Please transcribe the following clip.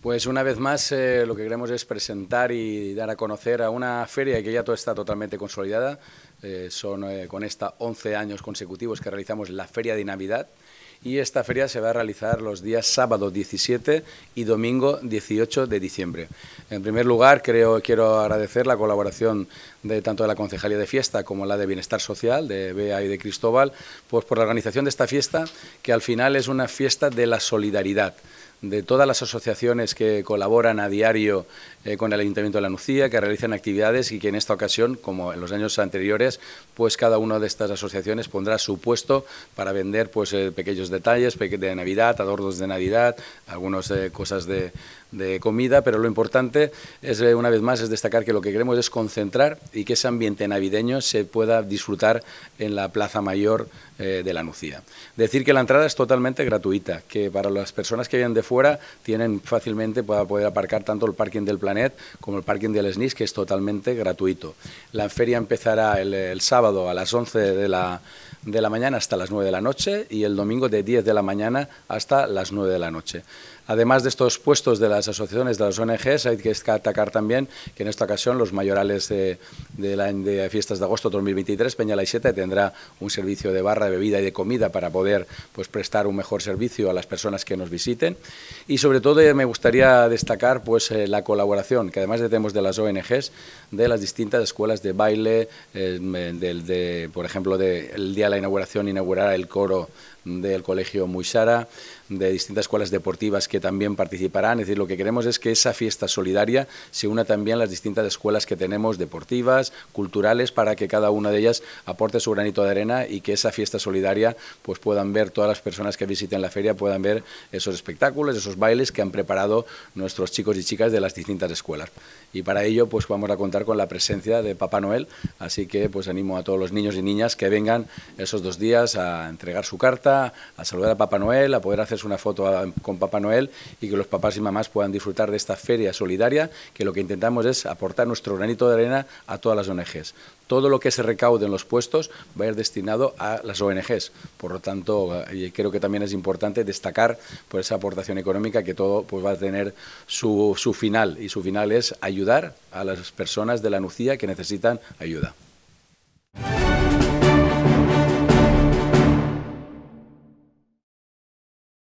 Pues una vez más eh, lo que queremos es presentar y dar a conocer a una feria que ya todo está totalmente consolidada. Eh, son eh, con esta 11 años consecutivos que realizamos la Feria de Navidad y esta feria se va a realizar los días sábado 17 y domingo 18 de diciembre. En primer lugar, creo, quiero agradecer la colaboración de tanto de la Concejalía de Fiesta como la de Bienestar Social, de Bea y de Cristóbal, pues por la organización de esta fiesta, que al final es una fiesta de la solidaridad de todas las asociaciones que colaboran a diario eh, con el Ayuntamiento de la Nucía, que realizan actividades y que en esta ocasión, como en los años anteriores, pues cada una de estas asociaciones pondrá su puesto para vender pues eh, pequeños detalles de Navidad, adornos de Navidad, algunas eh, cosas de, comida, pero lo importante es, una vez más, es destacar que lo que queremos es concentrar y que ese ambiente navideño se pueda disfrutar en la Plaza Mayor de la Nucía. Decir que la entrada es totalmente gratuita, que para las personas que vienen de fuera, tienen fácilmente para poder aparcar tanto el parking del Planet como el parking del SNIS, que es totalmente gratuito. La feria empezará el, el sábado a las 11 de la de la mañana hasta las 9 de la noche y el domingo de 10 de la mañana hasta las 9 de la noche. Además de estos puestos de las asociaciones de las ONGs, hay que destacar también que en esta ocasión los mayorales de, la, de fiestas de agosto 2023, Peña 7 tendrá un servicio de barra, de bebida y de comida para poder pues, prestar un mejor servicio a las personas que nos visiten. Y sobre todo eh, me gustaría destacar pues, eh, la colaboración que además tenemos de las ONGs, de las distintas escuelas de baile, eh, del, de, por ejemplo, del de, día la inauguración inaugurara el coro del Colegio Sara, de distintas escuelas deportivas que también participarán. Es decir, lo que queremos es que esa fiesta solidaria se una también las distintas escuelas que tenemos, deportivas, culturales, para que cada una de ellas aporte su granito de arena y que esa fiesta solidaria pues puedan ver todas las personas que visiten la feria, puedan ver esos espectáculos, esos bailes que han preparado nuestros chicos y chicas de las distintas escuelas. Y para ello pues vamos a contar con la presencia de Papá Noel, así que pues animo a todos los niños y niñas que vengan esos dos días a entregar su carta a saludar a Papá Noel, a poder hacerse una foto con Papá Noel y que los papás y mamás puedan disfrutar de esta feria solidaria, que lo que intentamos es aportar nuestro granito de arena a todas las ONGs. Todo lo que se recaude en los puestos va a ir destinado a las ONGs. Por lo tanto, eh, creo que también es importante destacar por pues, esa aportación económica que todo pues, va a tener su final. Y su final es ayudar a las personas de la Nucía que necesitan ayuda.